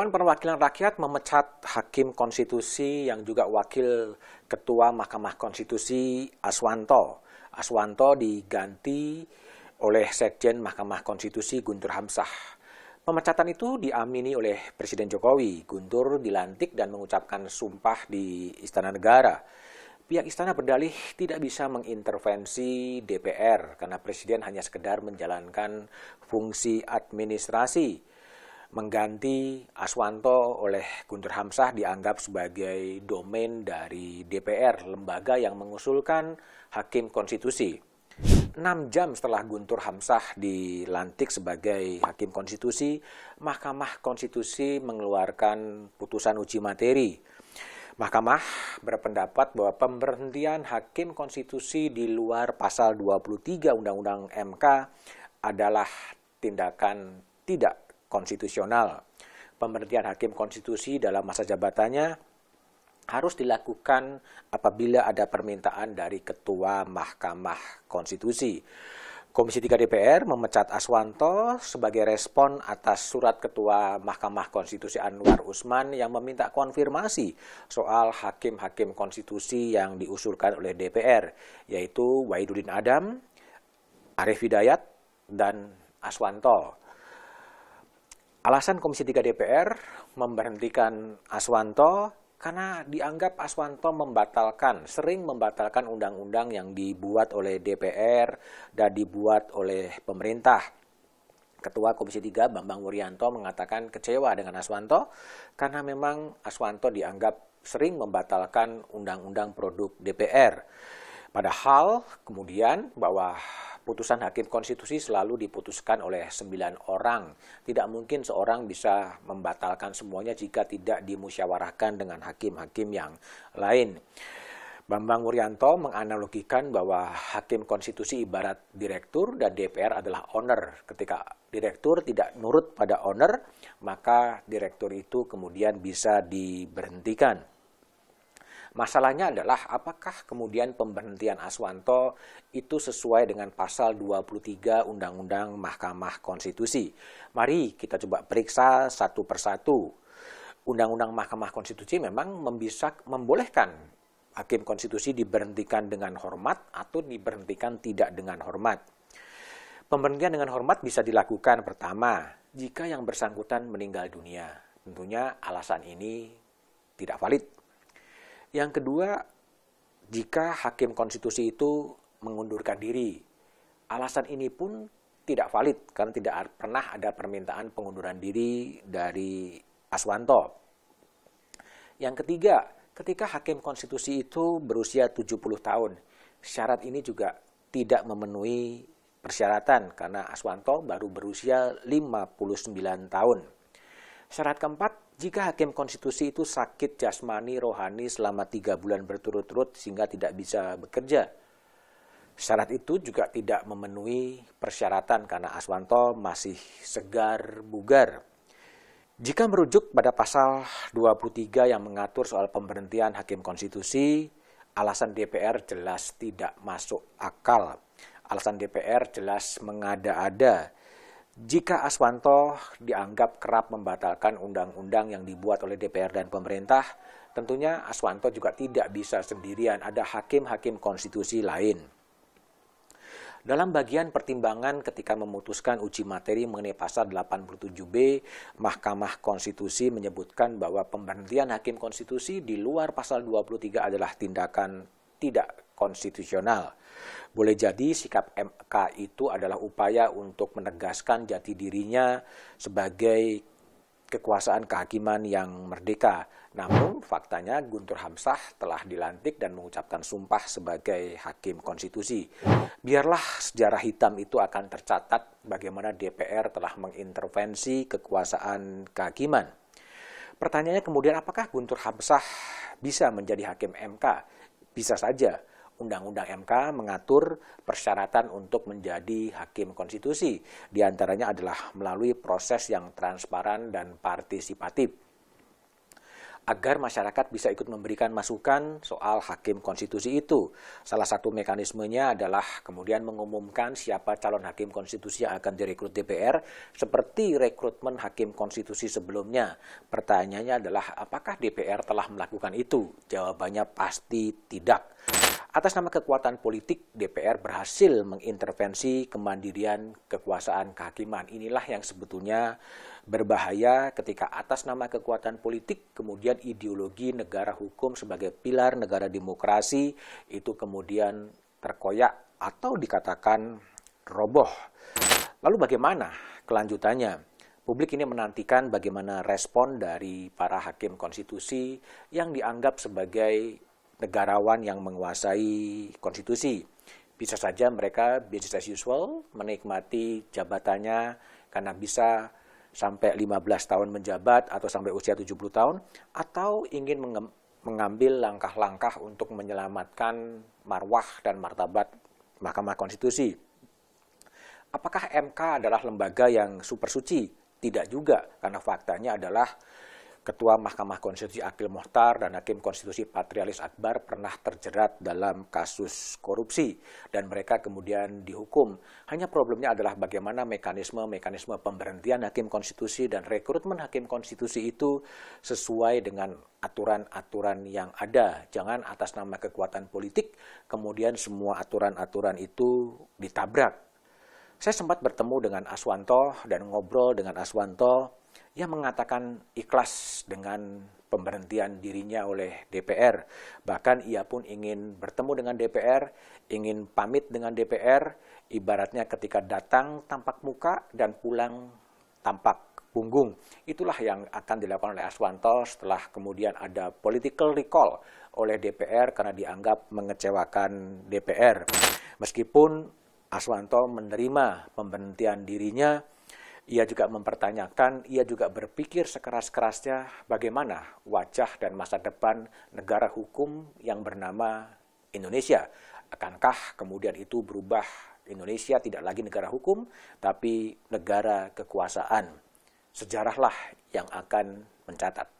Dewan Perwakilan Rakyat memecat Hakim Konstitusi yang juga Wakil Ketua Mahkamah Konstitusi Aswanto. Aswanto diganti oleh Sekjen Mahkamah Konstitusi Guntur Hamsah. Pemecatan itu diamini oleh Presiden Jokowi. Guntur dilantik dan mengucapkan sumpah di Istana Negara. Pihak istana berdalih tidak bisa mengintervensi DPR karena Presiden hanya sekedar menjalankan fungsi administrasi mengganti Aswanto oleh Guntur Hamsah dianggap sebagai domain dari DPR, lembaga yang mengusulkan hakim konstitusi. 6 jam setelah Guntur Hamsah dilantik sebagai hakim konstitusi, Mahkamah Konstitusi mengeluarkan putusan uji materi. Mahkamah berpendapat bahwa pemberhentian hakim konstitusi di luar pasal 23 Undang-Undang MK adalah tindakan tidak konstitusional. Pemberhentian hakim konstitusi dalam masa jabatannya harus dilakukan apabila ada permintaan dari Ketua Mahkamah Konstitusi. Komisi 3 DPR memecat Aswanto sebagai respon atas surat Ketua Mahkamah Konstitusi Anwar Usman yang meminta konfirmasi soal hakim-hakim konstitusi yang diusulkan oleh DPR, yaitu Wahidudin Adam, Arief Hidayat, dan Aswanto. Alasan Komisi 3 DPR memberhentikan Aswanto karena dianggap Aswanto membatalkan, sering membatalkan undang-undang yang dibuat oleh DPR dan dibuat oleh pemerintah. Ketua Komisi 3 Bambang Wuryanto mengatakan kecewa dengan Aswanto karena memang Aswanto dianggap sering membatalkan undang-undang produk DPR. Padahal kemudian bahwa putusan hakim konstitusi selalu diputuskan oleh sembilan orang. Tidak mungkin seorang bisa membatalkan semuanya jika tidak dimusyawarahkan dengan hakim-hakim yang lain. Bambang Wuryanto menganalogikan bahwa hakim konstitusi ibarat direktur dan DPR adalah owner. Ketika direktur tidak nurut pada owner, maka direktur itu kemudian bisa diberhentikan. Masalahnya adalah apakah kemudian pemberhentian Aswanto itu sesuai dengan pasal 23 Undang-Undang Mahkamah Konstitusi. Mari kita coba periksa satu persatu. Undang-Undang Mahkamah Konstitusi memang membisak, membolehkan hakim konstitusi diberhentikan dengan hormat atau diberhentikan tidak dengan hormat. Pemberhentian dengan hormat bisa dilakukan pertama jika yang bersangkutan meninggal dunia. Tentunya alasan ini tidak valid yang kedua, jika hakim konstitusi itu mengundurkan diri, alasan ini pun tidak valid karena tidak pernah ada permintaan pengunduran diri dari Aswanto. Yang ketiga, ketika hakim konstitusi itu berusia 70 tahun, syarat ini juga tidak memenuhi persyaratan karena Aswanto baru berusia 59 tahun. Syarat keempat, jika hakim konstitusi itu sakit jasmani rohani selama tiga bulan berturut-turut sehingga tidak bisa bekerja, syarat itu juga tidak memenuhi persyaratan karena Aswanto masih segar bugar. Jika merujuk pada pasal 23 yang mengatur soal pemberhentian hakim konstitusi, alasan DPR jelas tidak masuk akal. Alasan DPR jelas mengada-ada. Jika Aswanto dianggap kerap membatalkan undang-undang yang dibuat oleh DPR dan pemerintah, tentunya Aswanto juga tidak bisa sendirian, ada hakim-hakim konstitusi lain. Dalam bagian pertimbangan ketika memutuskan uji materi mengenai pasal 87B, Mahkamah Konstitusi menyebutkan bahwa pemberhentian hakim konstitusi di luar pasal 23 adalah tindakan tidak konstitusional. Boleh jadi sikap MK itu adalah upaya untuk menegaskan jati dirinya sebagai kekuasaan kehakiman yang merdeka. Namun faktanya Guntur Hamsah telah dilantik dan mengucapkan sumpah sebagai hakim konstitusi. Biarlah sejarah hitam itu akan tercatat bagaimana DPR telah mengintervensi kekuasaan kehakiman. Pertanyaannya kemudian apakah Guntur Hamsah bisa menjadi hakim MK? Bisa saja. Undang-Undang MK mengatur persyaratan untuk menjadi hakim konstitusi, di antaranya adalah melalui proses yang transparan dan partisipatif. Agar masyarakat bisa ikut memberikan masukan soal hakim konstitusi itu, salah satu mekanismenya adalah kemudian mengumumkan siapa calon hakim konstitusi yang akan direkrut DPR, seperti rekrutmen hakim konstitusi sebelumnya. Pertanyaannya adalah, apakah DPR telah melakukan itu? Jawabannya pasti tidak. Atas nama kekuatan politik, DPR berhasil mengintervensi kemandirian kekuasaan kehakiman. Inilah yang sebetulnya berbahaya ketika atas nama kekuatan politik, kemudian ideologi negara hukum sebagai pilar negara demokrasi itu kemudian terkoyak atau dikatakan roboh. Lalu bagaimana kelanjutannya? Publik ini menantikan bagaimana respon dari para hakim konstitusi yang dianggap sebagai negarawan yang menguasai konstitusi. Bisa saja mereka business as usual, menikmati jabatannya karena bisa sampai 15 tahun menjabat atau sampai usia 70 tahun, atau ingin mengambil langkah-langkah untuk menyelamatkan marwah dan martabat Mahkamah Konstitusi. Apakah MK adalah lembaga yang super suci? Tidak juga, karena faktanya adalah Ketua Mahkamah Konstitusi Akil Mohtar dan Hakim Konstitusi Patrialis Akbar pernah terjerat dalam kasus korupsi dan mereka kemudian dihukum. Hanya problemnya adalah bagaimana mekanisme-mekanisme pemberhentian Hakim Konstitusi dan rekrutmen Hakim Konstitusi itu sesuai dengan aturan-aturan yang ada. Jangan atas nama kekuatan politik kemudian semua aturan-aturan itu ditabrak. Saya sempat bertemu dengan Aswanto dan ngobrol dengan Aswanto ia mengatakan ikhlas dengan pemberhentian dirinya oleh DPR. Bahkan ia pun ingin bertemu dengan DPR, ingin pamit dengan DPR, ibaratnya ketika datang tampak muka dan pulang tampak punggung. Itulah yang akan dilakukan oleh Aswanto setelah kemudian ada political recall oleh DPR karena dianggap mengecewakan DPR. Meskipun Aswanto menerima pemberhentian dirinya, ia juga mempertanyakan, ia juga berpikir sekeras-kerasnya bagaimana wajah dan masa depan negara hukum yang bernama Indonesia. Akankah kemudian itu berubah Indonesia tidak lagi negara hukum, tapi negara kekuasaan? Sejarahlah yang akan mencatat.